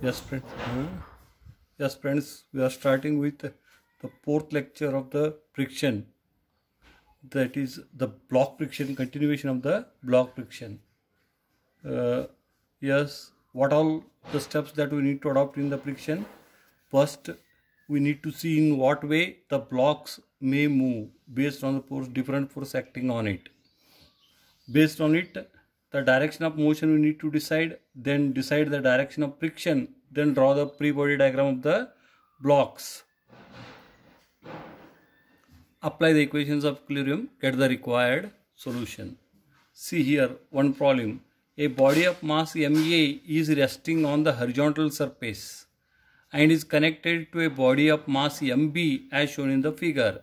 Yes, friends. Yes, friends. We are starting with the fourth lecture of the friction. That is the block friction, continuation of the block friction. Uh, yes, what all the steps that we need to adopt in the friction? First, we need to see in what way the blocks may move based on the force, different force acting on it. Based on it, the direction of motion we need to decide then decide the direction of friction then draw the free body diagram of the blocks apply the equations of equilibrium get the required solution see here one problem a body of mass ma is resting on the horizontal surface and is connected to a body of mass mb as shown in the figure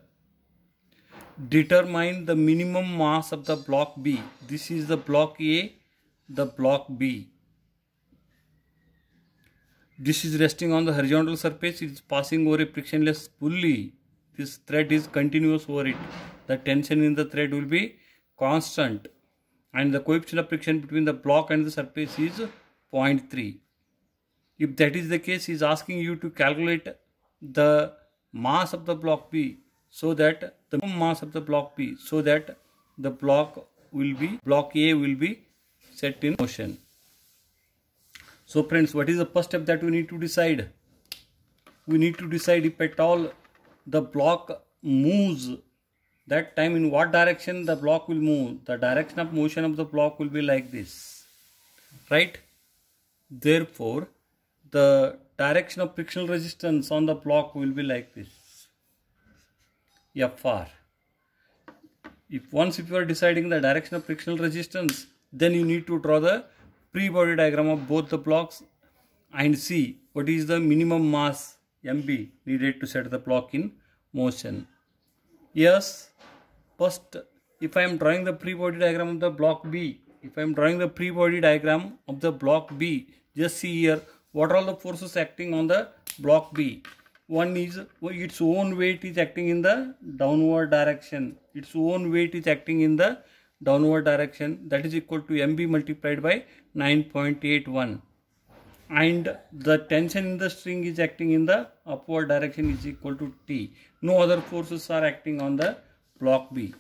determine the minimum mass of the block B. This is the block A, the block B. This is resting on the horizontal surface, it is passing over a frictionless pulley. This thread is continuous over it. The tension in the thread will be constant and the coefficient of friction between the block and the surface is 0.3. If that is the case, he is asking you to calculate the mass of the block B so that the mass of the block P so that the block will be block A will be set in motion. So friends what is the first step that we need to decide? We need to decide if at all the block moves that time in what direction the block will move. The direction of motion of the block will be like this right. Therefore the direction of frictional resistance on the block will be like this. FR. If once if you are deciding the direction of frictional resistance, then you need to draw the free body diagram of both the blocks and see what is the minimum mass MB needed to set the block in motion. Yes, first if I am drawing the free body diagram of the block B, if I am drawing the free body diagram of the block B, just see here what are all the forces acting on the block B one is its own weight is acting in the downward direction its own weight is acting in the downward direction that is equal to mb multiplied by 9.81 and the tension in the string is acting in the upward direction is equal to t no other forces are acting on the block b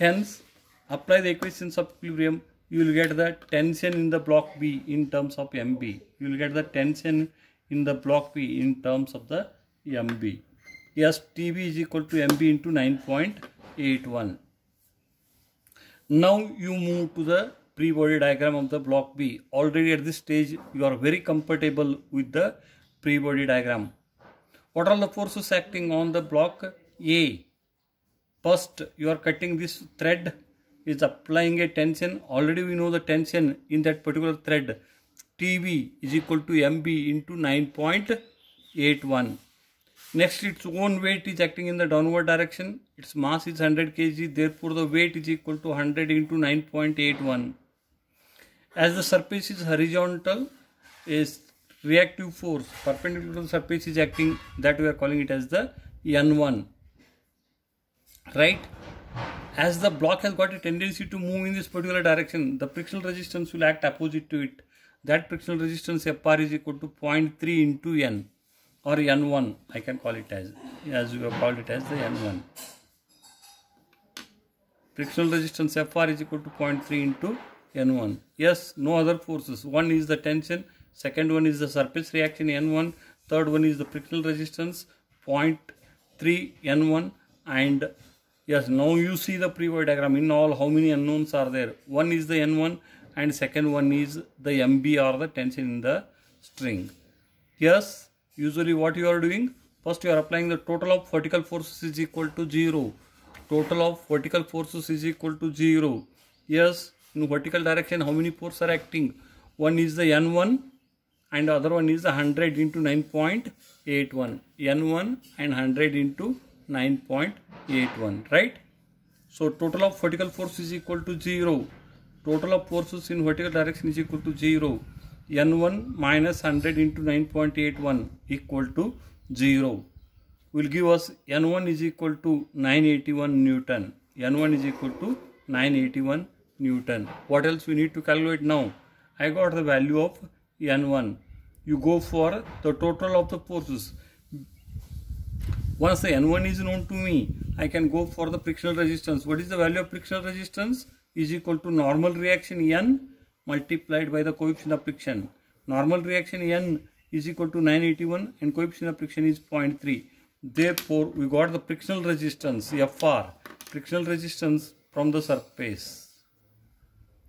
hence apply the equations of equilibrium you will get the tension in the block b in terms of mb you will get the tension in the block P in terms of the MB. Yes, TB is equal to MB into 9.81. Now you move to the pre body diagram of the block B. Already at this stage, you are very comfortable with the pre body diagram. What are the forces acting on the block A? First, you are cutting this thread is applying a tension. Already we know the tension in that particular thread. TV is equal to MB into 9.81. Next, its own weight is acting in the downward direction. Its mass is 100 kg, therefore the weight is equal to 100 into 9.81. As the surface is horizontal, its reactive force perpendicular to the surface is acting that we are calling it as the N1. Right? As the block has got a tendency to move in this particular direction, the frictional resistance will act opposite to it that frictional resistance FR is equal to 0.3 into N or N1 I can call it as as you have called it as the N1 frictional resistance Fr is equal to 0.3 into N1 yes no other forces one is the tension second one is the surface reaction N1 third one is the frictional resistance 0.3 N1 and yes now you see the pre-wave diagram in all how many unknowns are there one is the N1 and second one is the MB or the tension in the string. Yes, usually what you are doing? First you are applying the total of vertical forces is equal to 0. Total of vertical forces is equal to 0. Yes, in vertical direction how many forces are acting? One is the N1 and the other one is the 100 into 9.81. N1 and 100 into 9.81, right? So total of vertical force is equal to 0. Total of forces in vertical direction is equal to 0. N1 minus 100 into 9.81 equal to 0 will give us N1 is equal to 981 Newton. N1 is equal to 981 Newton. What else we need to calculate now? I got the value of N1. You go for the total of the forces. Once the N1 is known to me, I can go for the frictional resistance. What is the value of frictional resistance? is equal to normal reaction N multiplied by the coefficient of friction. Normal reaction N is equal to 981 and coefficient of friction is 0.3. Therefore, we got the frictional resistance FR, frictional resistance from the surface.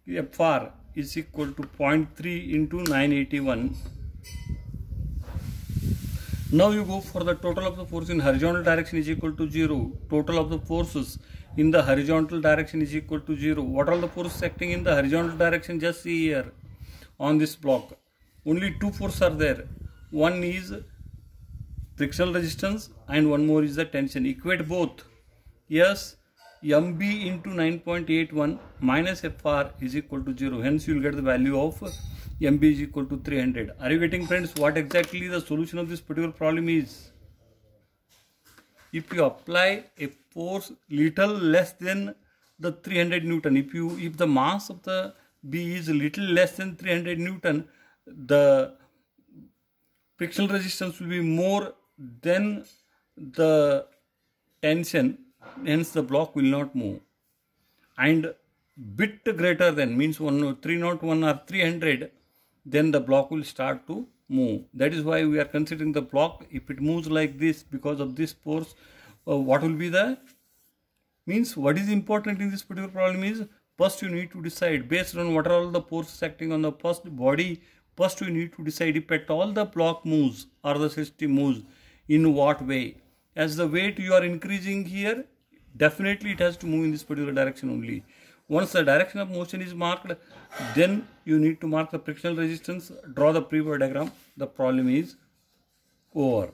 FR is equal to 0.3 into 981. Now you go for the total of the force in horizontal direction is equal to 0. Total of the forces in the horizontal direction is equal to 0. What are the forces acting in the horizontal direction? Just see here on this block. Only two forces are there. One is frictional resistance and one more is the tension. Equate both. Yes, MB into 9.81 minus FR is equal to 0. Hence you will get the value of MB is equal to 300. Are you getting friends what exactly the solution of this particular problem is? if you apply a force little less than the 300 newton if you if the mass of the B is little less than 300 newton the frictional resistance will be more than the tension hence the block will not move and bit greater than means 1 301 or 300 then the block will start to move. That is why we are considering the block. If it moves like this because of this force, uh, what will be the means what is important in this particular problem is first you need to decide based on what are all the forces acting on the first body first you need to decide if at all the block moves or the system moves in what way as the weight you are increasing here definitely it has to move in this particular direction only once the direction of motion is marked, then you need to mark the frictional resistance, draw the previous diagram. The problem is over.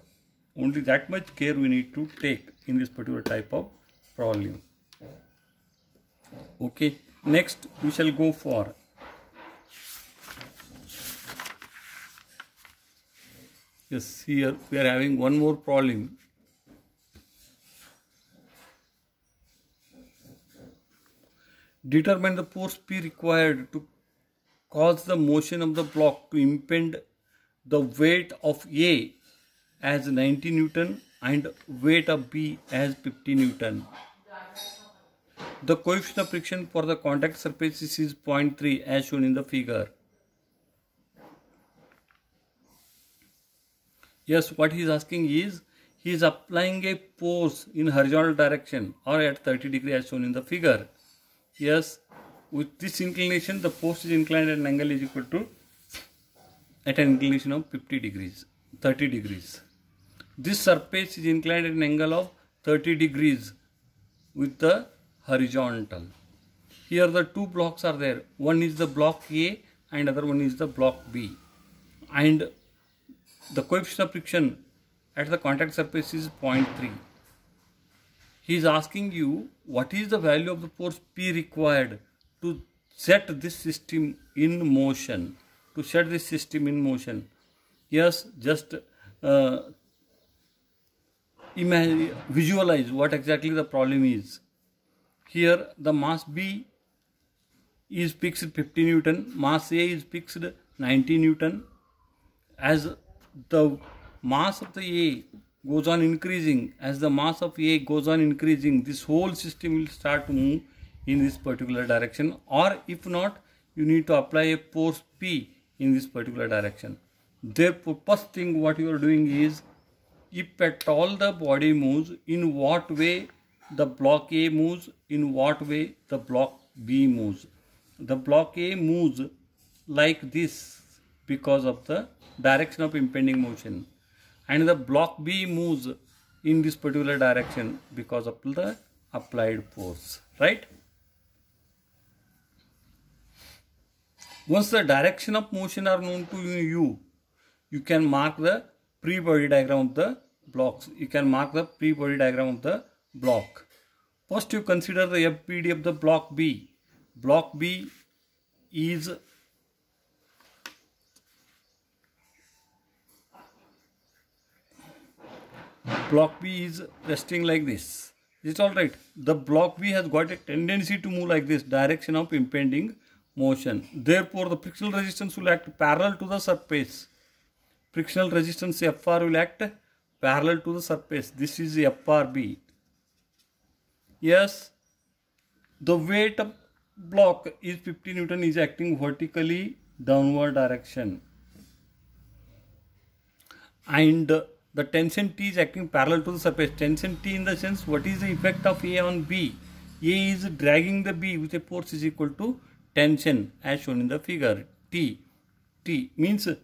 Only that much care we need to take in this particular type of problem. Okay, next we shall go for yes here we are having one more problem Determine the force P required to cause the motion of the block to impend the weight of A as 90 Newton and weight of B as 50 Newton. The coefficient of friction for the contact surface is 0.3 as shown in the figure. Yes, what he is asking is, he is applying a force in horizontal direction or at 30 degree as shown in the figure. Yes, with this inclination, the post is inclined at an angle is equal to at an inclination of 50 degrees, 30 degrees. This surface is inclined at an angle of 30 degrees with the horizontal. Here the two blocks are there. One is the block A and other one is the block B. And the coefficient of friction at the contact surface is 0.3 he is asking you what is the value of the force P required to set this system in motion, to set this system in motion. Yes, just uh, imagine, visualize what exactly the problem is. Here the mass B is fixed 50 Newton, mass A is fixed 90 Newton. As the mass of the A goes on increasing, as the mass of A goes on increasing, this whole system will start to move in this particular direction or if not, you need to apply a force P in this particular direction. Therefore, first thing what you are doing is, if at all the body moves, in what way the block A moves, in what way the block B moves. The block A moves like this because of the direction of impending motion and the block B moves in this particular direction because of the applied force, right? Once the direction of motion are known to you, you can mark the pre body diagram of the blocks. You can mark the pre body diagram of the block. First you consider the FPD of the block B. Block B is block B is resting like this. It's alright. The block B has got a tendency to move like this direction of impending motion. Therefore, the frictional resistance will act parallel to the surface. Frictional resistance FR will act parallel to the surface. This is FRB. Yes, the weight of block is 50 Newton is acting vertically downward direction. And the tension T is acting parallel to the surface. Tension T in the sense what is the effect of A on B? A is dragging the B with a force is equal to tension as shown in the figure. T. T means A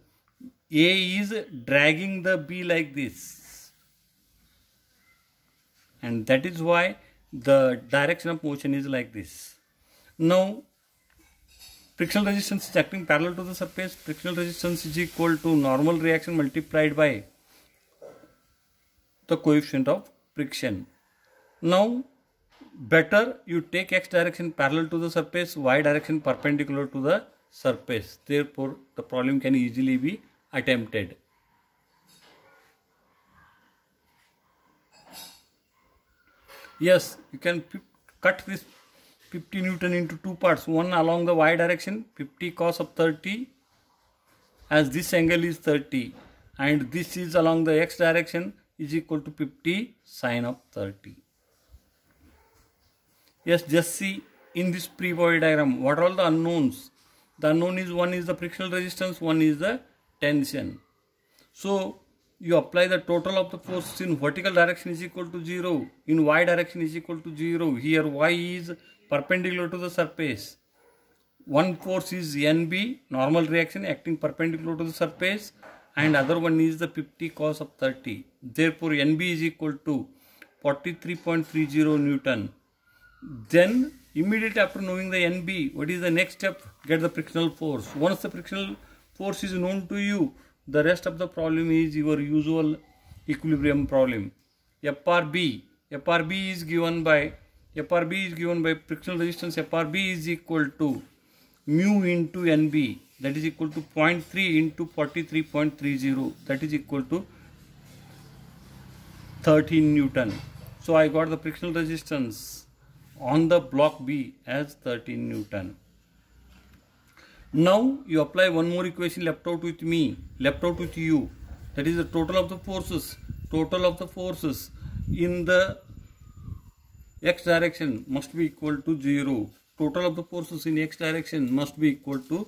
is dragging the B like this. And that is why the direction of motion is like this. Now frictional resistance is acting parallel to the surface. Frictional resistance is equal to normal reaction multiplied by the coefficient of friction. Now better you take x direction parallel to the surface, y direction perpendicular to the surface. Therefore the problem can easily be attempted. Yes, you can cut this 50 Newton into two parts, one along the y direction 50 cos of 30 as this angle is 30 and this is along the x direction is equal to 50 sine of 30. Yes, just see in this pre-body diagram, what are the unknowns? The unknown is one is the frictional resistance, one is the tension. So, you apply the total of the forces in vertical direction is equal to 0, in y direction is equal to 0. Here y is perpendicular to the surface. One force is NB, normal reaction acting perpendicular to the surface and other one is the 50 cos of 30. Therefore, NB is equal to 43.30 Newton. Then immediately after knowing the NB, what is the next step? Get the frictional force. Once the frictional force is known to you, the rest of the problem is your usual equilibrium problem. FRB, FRB is given by FRB is given by frictional resistance. FRB is equal to mu into NB that is equal to 0.3 into 43.30 that is equal to 13 Newton. So I got the frictional resistance on the block B as 13 Newton. Now you apply one more equation left out with me, left out with you. That is the total of the forces, total of the forces in the x direction must be equal to 0. Total of the forces in x direction must be equal to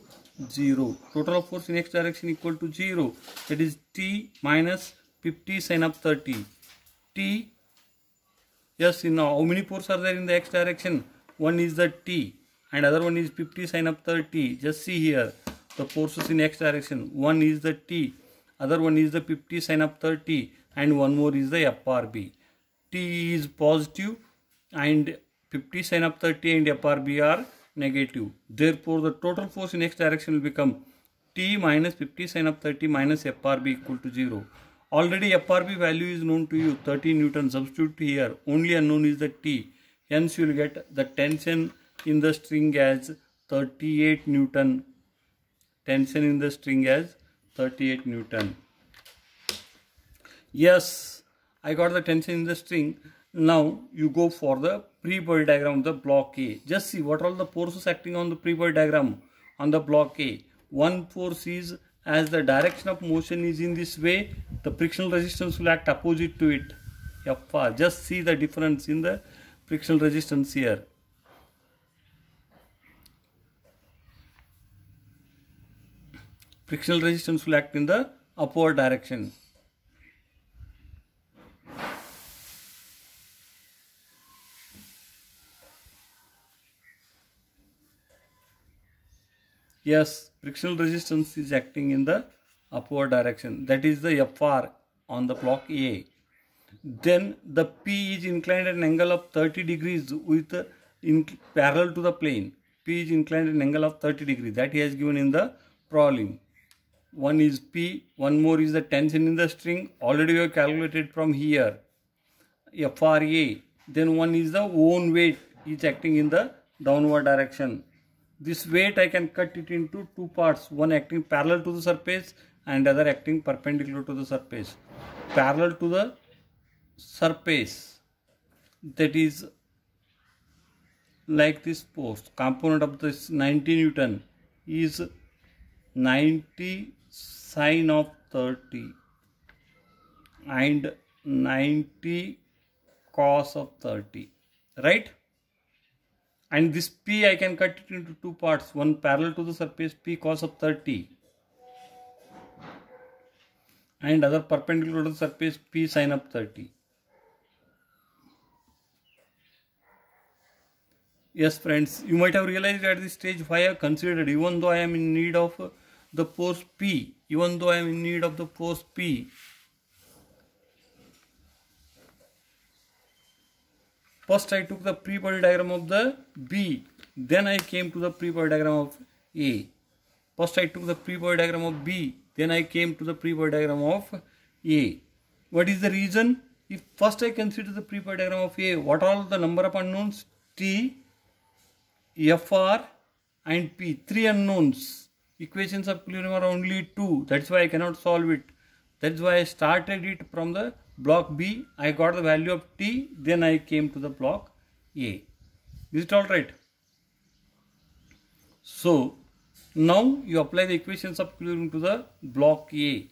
0 total of force in x direction equal to 0 that is t minus 50 sine of 30 t yes now uh, how many force are there in the x direction one is the t and other one is 50 sine of 30 just see here the forces in x direction one is the t other one is the 50 sine of 30 and one more is the frb t is positive and 50 sine of 30 and frb are negative. Therefore, the total force in x direction will become T minus 50 sine of 30 minus FRB equal to 0. Already FRB value is known to you 30 Newton substitute here only unknown is the T hence you will get the tension in the string as 38 Newton tension in the string as 38 Newton yes I got the tension in the string now you go for the pre-boil diagram the block A. Just see what all the forces acting on the pre-boil diagram on the block A. One force is as the direction of motion is in this way, the frictional resistance will act opposite to it. Just see the difference in the frictional resistance here. Frictional resistance will act in the upward direction. yes frictional resistance is acting in the upward direction that is the FR on the block A then the P is inclined at an angle of 30 degrees with in parallel to the plane P is inclined at an angle of 30 degrees that he has given in the problem one is P one more is the tension in the string already we have calculated from here FRA then one is the own weight is acting in the downward direction this weight I can cut it into two parts, one acting parallel to the surface and other acting perpendicular to the surface. Parallel to the surface that is like this post component of this 90 newton is 90 sine of 30 and 90 cos of 30 right and this P I can cut it into two parts one parallel to the surface P cos of 30 and other perpendicular to the surface P sin of 30 yes friends you might have realized at this stage why I considered even though I am in need of the force P even though I am in need of the force P First I took the pre-body diagram of the B. Then I came to the pre-body diagram of A. First I took the pre-body diagram of B. Then I came to the pre-body diagram of A. What is the reason? If first I consider the pre-body diagram of A, what are the number of unknowns? T, FR and P. Three unknowns. Equations of equilibrium are only two. That's why I cannot solve it. That's why I started it from the block B, I got the value of T, then I came to the block A. Is it all right? So, now you apply the equations of equilibrium to the block A.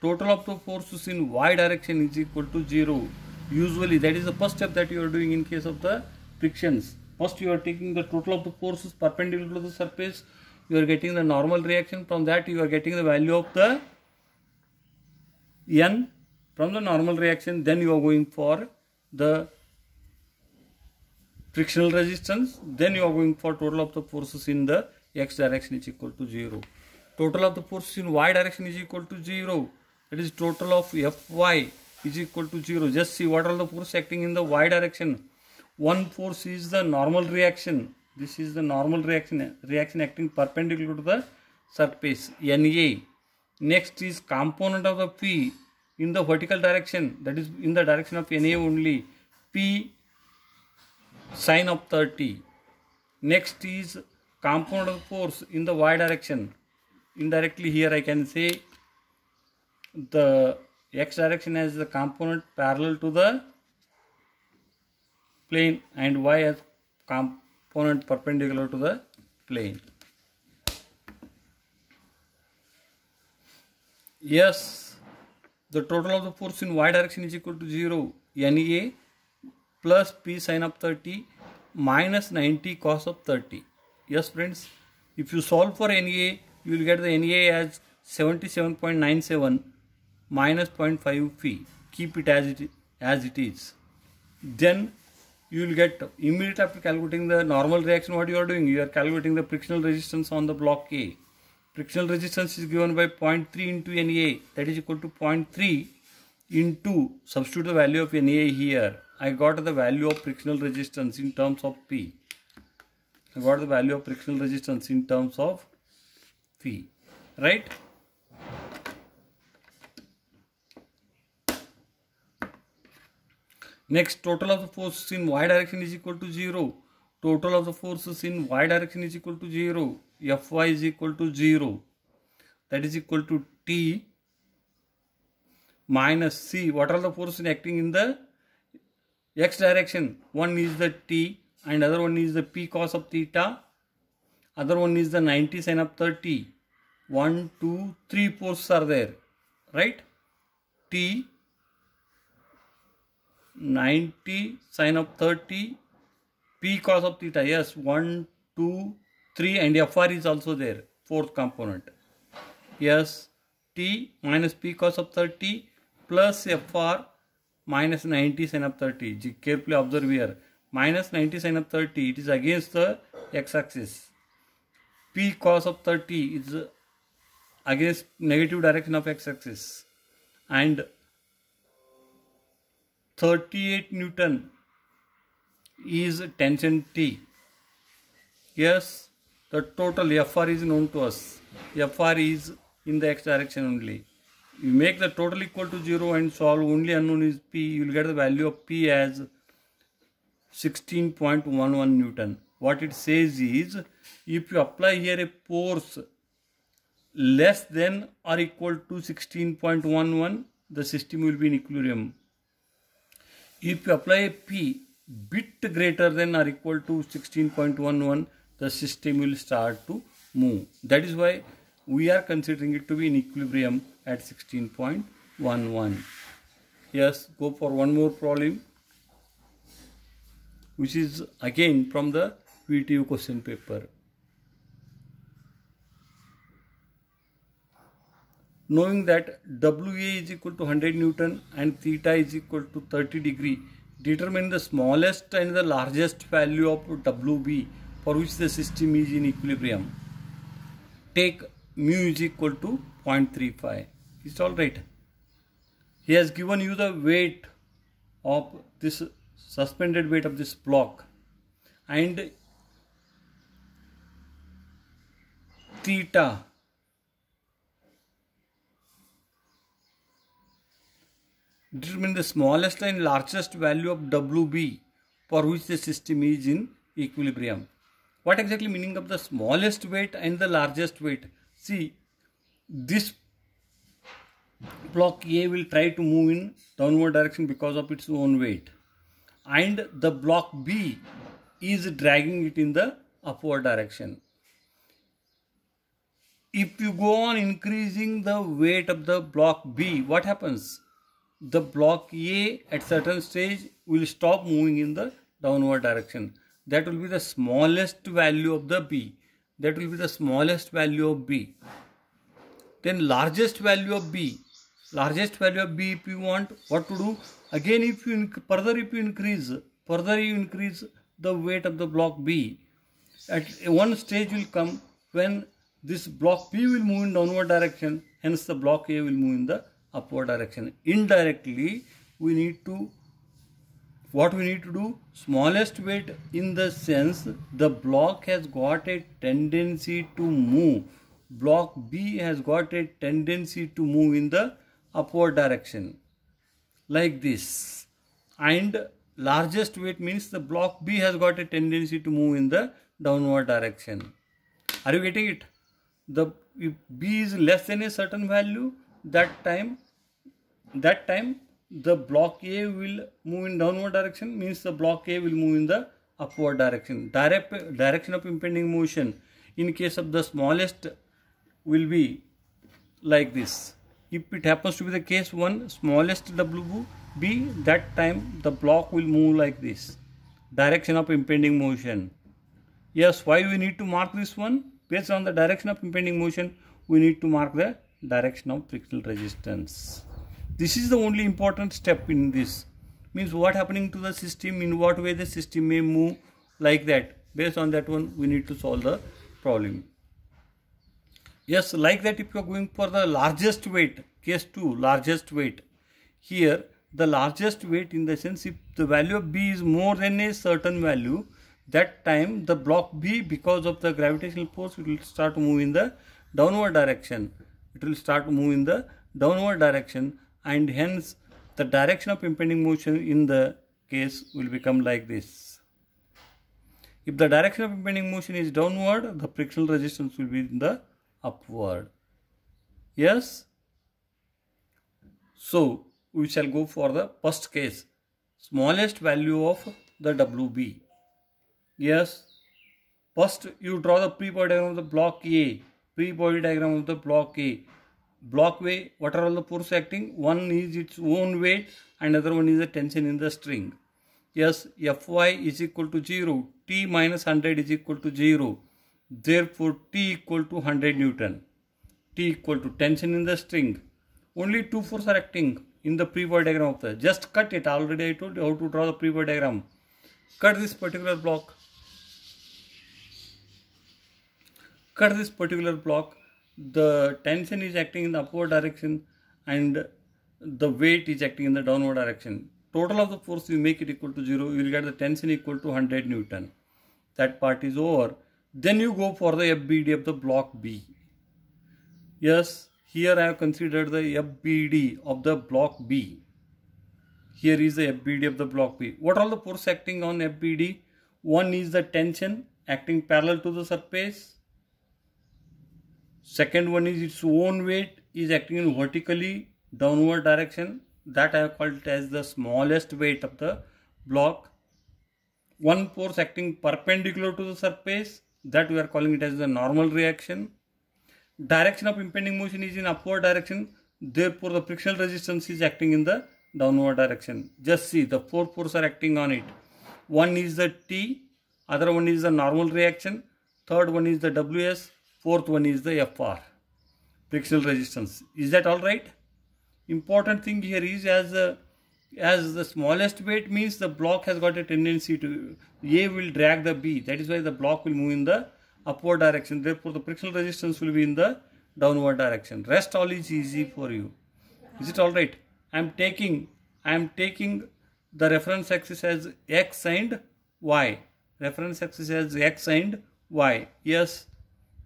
Total of the forces in y direction is equal to 0. Usually that is the first step that you are doing in case of the frictions. First you are taking the total of the forces perpendicular to the surface. You are getting the normal reaction. From that you are getting the value of the N from the normal reaction then you are going for the frictional resistance then you are going for total of the forces in the x direction is equal to 0 total of the forces in y direction is equal to 0 that is total of fy is equal to 0 just see what are the forces acting in the y direction one force is the normal reaction this is the normal reaction reaction acting perpendicular to the surface na next is component of the p in the vertical direction that is in the direction of NA only P sine of 30. Next is compound of force in the y direction. Indirectly here I can say the x direction as the component parallel to the plane and y as component perpendicular to the plane. Yes the total of the force in y direction is equal to 0 NA plus P sine of 30 minus 90 cos of 30. Yes friends, if you solve for NA, you will get the NA as 77.97 minus 0.5 P. Keep it as it, as it is. Then you will get immediately after calculating the normal reaction what you are doing, you are calculating the frictional resistance on the block A. Frictional resistance is given by 0.3 into Na that is equal to 0.3 into substitute the value of Na here. I got the value of frictional resistance in terms of P. I got the value of frictional resistance in terms of P. Right? Next, total of the forces in y direction is equal to 0. Total of the forces in y direction is equal to 0 fy is equal to 0 that is equal to t minus c what are the forces acting in the x direction one is the t and other one is the p cos of theta other one is the 90 sin of 30 1 2 3 forces are there right t 90 sin of 30 p cos of theta yes 1 2 3 and FR is also there, fourth component. Yes, T minus P cos of 30 plus FR minus 90 sin of 30. Carefully observe here. Minus 90 sin of 30, it is against the x-axis. P cos of 30 is against negative direction of x-axis. And 38 Newton is tension T. Yes, the total FR is known to us. FR is in the x direction only. You make the total equal to 0 and solve only unknown is P. You will get the value of P as 16.11 Newton. What it says is if you apply here a force less than or equal to 16.11 the system will be in equilibrium. If you apply a P bit greater than or equal to 16.11 the system will start to move. That is why we are considering it to be in equilibrium at 16.11. Yes, go for one more problem which is again from the VTU question paper. Knowing that WA is equal to 100 Newton and theta is equal to 30 degree, determine the smallest and the largest value of WB for which the system is in equilibrium take mu is equal to 0.35 it's all right he has given you the weight of this suspended weight of this block and theta determine the smallest and largest value of WB for which the system is in equilibrium. What exactly meaning of the smallest weight and the largest weight? See, this block A will try to move in downward direction because of its own weight. And the block B is dragging it in the upward direction. If you go on increasing the weight of the block B, what happens? The block A at certain stage will stop moving in the downward direction that will be the smallest value of the b that will be the smallest value of b then largest value of b largest value of b if you want what to do again if you further if you increase further you increase the weight of the block b at one stage will come when this block b will move in downward direction hence the block a will move in the upward direction indirectly we need to what we need to do smallest weight in the sense the block has got a tendency to move block B has got a tendency to move in the upward direction like this and largest weight means the block B has got a tendency to move in the downward direction are you getting it the if B is less than a certain value that time that time the block A will move in downward direction means the block A will move in the upward direction. Direct, direction of impending motion in case of the smallest will be like this. If it happens to be the case 1 smallest WB that time the block will move like this. Direction of impending motion. Yes, why we need to mark this one? Based on the direction of impending motion, we need to mark the direction of frictional resistance. This is the only important step in this. Means what happening to the system, in what way the system may move like that. Based on that one, we need to solve the problem. Yes, like that if you are going for the largest weight, case 2, largest weight. Here, the largest weight in the sense if the value of B is more than a certain value, that time the block B because of the gravitational force it will start move in the downward direction. It will start move in the downward direction and hence the direction of impending motion in the case will become like this. If the direction of impending motion is downward, the frictional resistance will be in the upward. Yes? So, we shall go for the first case. Smallest value of the WB. Yes? First, you draw the pre-body diagram of the block A. Pre-body diagram of the block A block way what are all the force acting one is its own weight and other one is the tension in the string yes fy is equal to 0 t minus 100 is equal to 0 therefore t equal to 100 newton t equal to tension in the string only two forces are acting in the pre-wire diagram of the just cut it already i told you how to draw the pre-wire diagram cut this particular block cut this particular block the tension is acting in the upward direction and the weight is acting in the downward direction. Total of the force you make it equal to 0, you will get the tension equal to 100 Newton. That part is over. Then you go for the FBD of the block B. Yes, here I have considered the FBD of the block B. Here is the FBD of the block B. What are the force acting on FBD? One is the tension acting parallel to the surface Second one is its own weight is acting in vertically downward direction. That I have called it as the smallest weight of the block. One force acting perpendicular to the surface. That we are calling it as the normal reaction. Direction of impending motion is in upward direction. Therefore, the frictional resistance is acting in the downward direction. Just see the four forces are acting on it. One is the T, other one is the normal reaction, third one is the WS, Fourth one is the FR, frictional resistance. Is that all right? Important thing here is as the as the smallest weight means the block has got a tendency to A will drag the B. That is why the block will move in the upward direction. Therefore, the frictional resistance will be in the downward direction. Rest all is easy for you. Is it all right? I am taking I am taking the reference axis as x and y. Reference axis as x and y. Yes,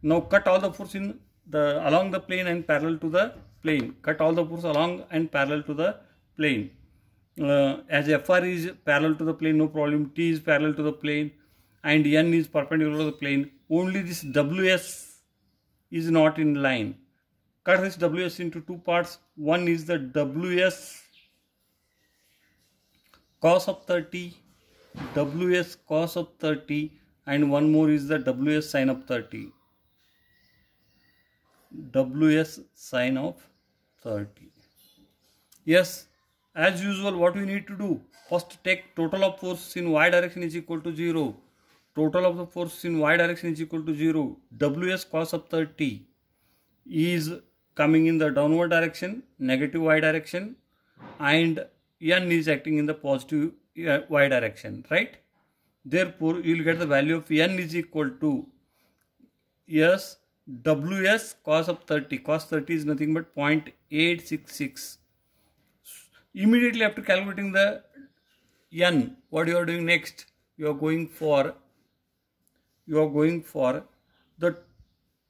now cut all the force in the along the plane and parallel to the plane. Cut all the force along and parallel to the plane. Uh, as FR is parallel to the plane, no problem. T is parallel to the plane and N is perpendicular to the plane. Only this WS is not in line. Cut this WS into two parts. One is the WS cos of 30, WS cos of 30 and one more is the WS sine of 30 ws sine of 30 yes as usual what we need to do first take total of force in y direction is equal to 0 total of the force in y direction is equal to 0 ws cos of 30 is coming in the downward direction negative y direction and n is acting in the positive uh, y direction right therefore you will get the value of n is equal to yes WS cos of 30. Cos 30 is nothing but 0.866. Immediately after calculating the N, what you are doing next? You are going for you are going for the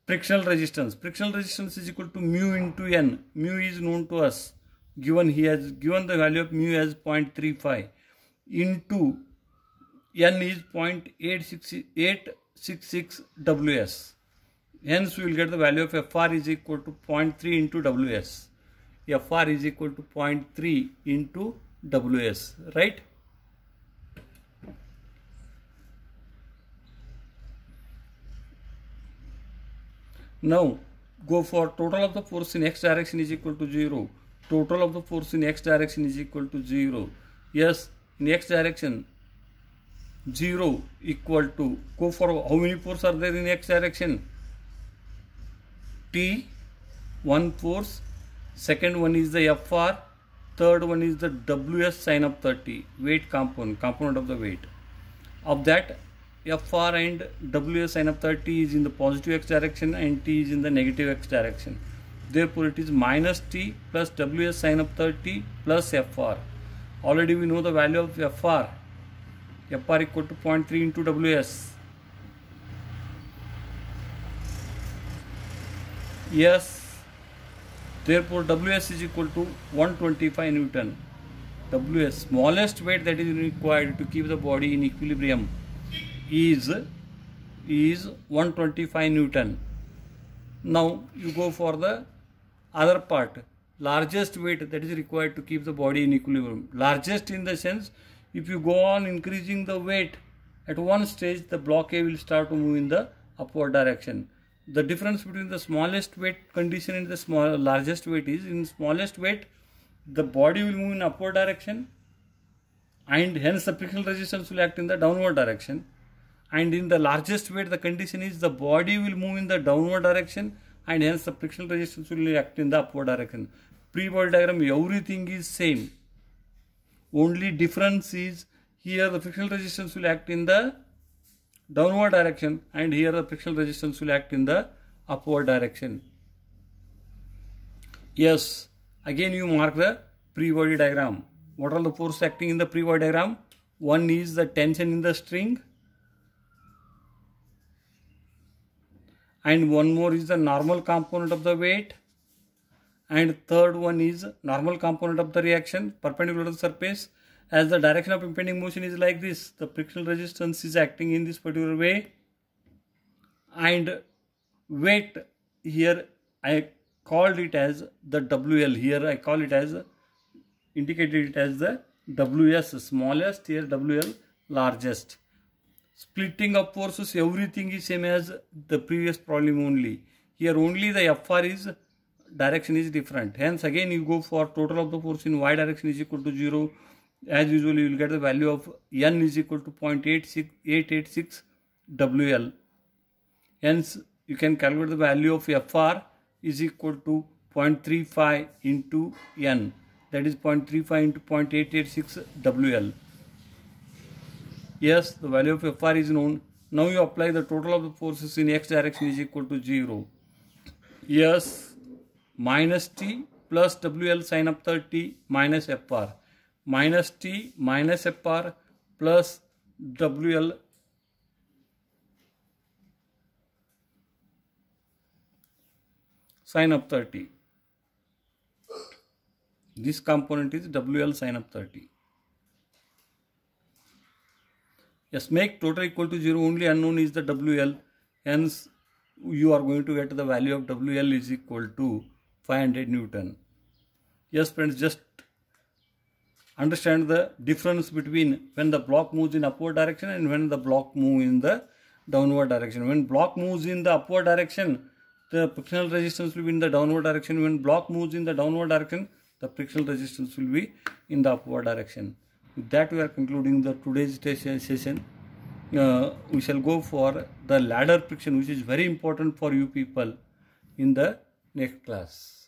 frictional resistance. Frictional resistance is equal to mu into N. Mu is known to us. Given he has given the value of mu as 0.35 into N is 0.866 WS. Hence, we will get the value of Fr is equal to 0.3 into Ws. Fr is equal to 0.3 into Ws, right? Now, go for total of the force in x direction is equal to 0. Total of the force in x direction is equal to 0. Yes, in x direction, 0 equal to, go for how many force are there in x direction? T, one force, second one is the FR, third one is the WS sine of 30, weight component, component of the weight. Of that, FR and WS sine of 30 is in the positive x direction and T is in the negative x direction. Therefore, it is minus T plus WS sine of 30 plus FR. Already we know the value of FR. FR equal to 0.3 into WS. Yes. Therefore, Ws is equal to 125 Newton. Ws, smallest weight that is required to keep the body in equilibrium is, is 125 Newton. Now, you go for the other part. Largest weight that is required to keep the body in equilibrium. Largest in the sense, if you go on increasing the weight, at one stage the block A will start to move in the upward direction the difference between the smallest weight condition and the small largest weight is in smallest weight the body will move in upward direction and hence the frictional resistance will act in the downward direction and in the largest weight the condition is the body will move in the downward direction and hence the frictional resistance will act in the upward direction pre-body diagram everything is same only difference is here the frictional resistance will act in the downward direction and here the frictional resistance will act in the upward direction. Yes, again you mark the free body diagram. What are the forces acting in the free body diagram? One is the tension in the string and one more is the normal component of the weight and third one is normal component of the reaction perpendicular to the surface as the direction of impending motion is like this the frictional resistance is acting in this particular way and weight here I called it as the WL here I call it as indicated it as the WS smallest here WL largest splitting of forces everything is same as the previous problem only here only the FR is direction is different hence again you go for total of the force in y direction is equal to 0 as usual you will get the value of n is equal to 0.886 wl hence you can calculate the value of fr is equal to 0.35 into n that is 0.35 into 0.886 wl yes the value of fr is known now you apply the total of the forces in x direction is equal to 0 yes minus t plus wl sine of 30 minus fr minus t minus fr plus wl sine of 30. This component is WL sine of 30. Yes, make total equal to 0. Only unknown is the WL. Hence, you are going to get the value of WL is equal to 500 Newton. Yes, friends, just understand the difference between when the block moves in upward direction and when the block move in the downward direction. When block moves in the upward direction, the frictional resistance will be in the downward direction. When block moves in the downward direction, the frictional resistance will be in the upward direction. With that, we are concluding the today's session. Uh, we shall go for the ladder friction, which is very important for you people in the next class.